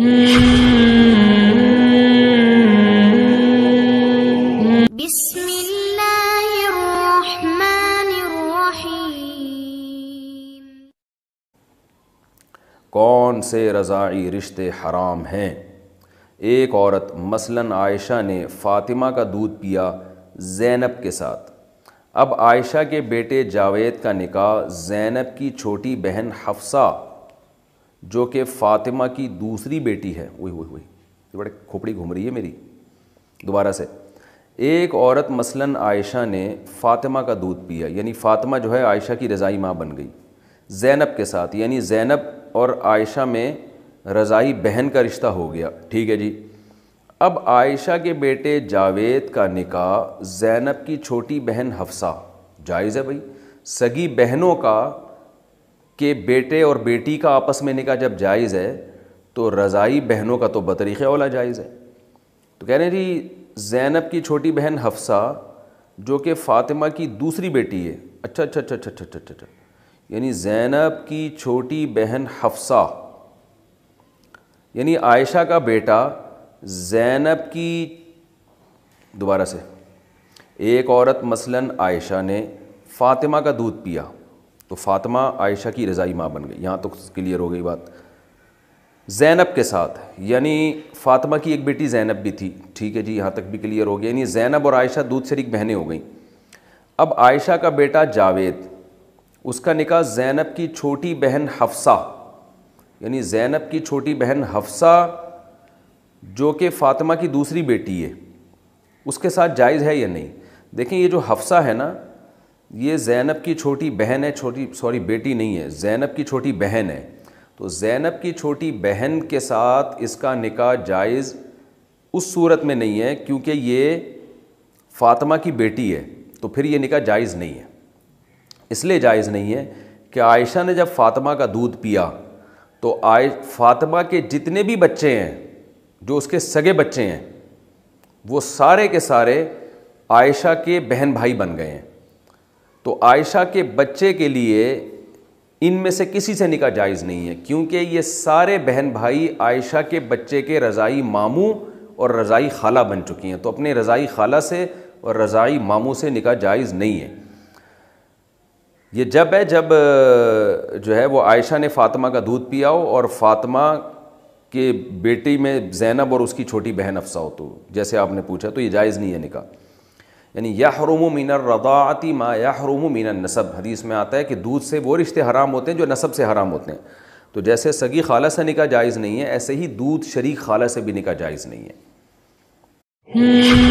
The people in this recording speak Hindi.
कौन से रज़ाई रिश्ते हराम हैं एक औरत मसलन आयशा ने फ़ातिमा का दूध पिया जैनब के साथ अब आयशा के बेटे जावेद का निकाह जैनब की छोटी बहन हफ्सा जो कि फातिमा की दूसरी बेटी है वही वही वही ये बड़े खोपड़ी घूम रही है मेरी दोबारा से एक औरत मसलन आयशा ने फातिमा का दूध पिया यानी फातिमा जो है आयशा की रज़ाई माँ बन गई जैनब के साथ यानी जैनब और आयशा में रज़ाई बहन का रिश्ता हो गया ठीक है जी अब आयशा के बेटे जावेद का निका जैनब की छोटी बहन हफ्सा जायज़ है भाई सगी बहनों का कि बेटे और बेटी का आपस में निकाह जब जायज़ है तो रज़ाई बहनों का तो बतरीक़ वाला जायज़ है तो कह रहे हैं जी जैनब की छोटी बहन हफ्सा जो कि फ़ातिमा की दूसरी बेटी है अच्छा अच्छा अच्छा अच्छा अच्छा अच्छा अच्छा यानी जैनब की छोटी बहन हफ्सा यानी आयशा का बेटा जैनब की दोबारा से एक औरत मसलन आयशा ने फ़ातिमा का दूध पिया तो फातिमा आयशा की रज़ाई माँ बन गई यहाँ तो क्लियर हो गई बात जैनब के साथ यानी फातिमा की एक बेटी जैनब भी थी ठीक है जी यहाँ तक भी क्लियर हो गया यानी जैनब और आयशा दूध से एक बहनें हो गई अब आयशा का बेटा जावेद उसका निकाह जैनब की छोटी बहन हफ्सा यानी जैनब की छोटी बहन हफ्सा जो कि फातिमा की दूसरी बेटी है उसके साथ जायज़ है या नहीं देखें ये जो हफ्सा है ना ये जैनब की छोटी बहन है छोटी सॉरी बेटी नहीं है जैनब की छोटी बहन है तो जैनब की छोटी बहन के साथ इसका निकाह जायज़ उस सूरत में नहीं है क्योंकि ये फातिमा की बेटी है तो फिर ये निकाह जायज़ नहीं है इसलिए जायज़ नहीं है कि आयशा ने जब फातिमा का दूध पिया तो आय फातिमा के जितने भी बच्चे हैं जो उसके सगे बच्चे हैं वो सारे के सारे आयशा के बहन भाई बन गए हैं तो आयशा के बच्चे के लिए इनमें से किसी से निका जायज़ नहीं है क्योंकि ये सारे बहन भाई आयशा के बच्चे के रज़ाई मामू और रज़ाई खाला बन चुकी हैं तो अपने रज़ाई खाला से और रज़ाई मामू से निका जायज़ नहीं है ये जब है जब जो है वो आयशा ने फ़ातिमा का दूध पिया हो और फ़ातिमा के बेटी में जैनब और उसकी छोटी बहन अफसा हो तो जैसे आपने पूछा तो ये जायज़ नहीं है निका यानी याहरूम मिनर रदाती माँ हरुम मिनर नसब हदीस में आता है कि दूध से वो रिश्ते हराम होते हैं जो नसब से हराम होते हैं तो जैसे सगी खाला से निका जायज़ नहीं है ऐसे ही दूध शरीक खाला से भी निका जायज़ नहीं है हम्म।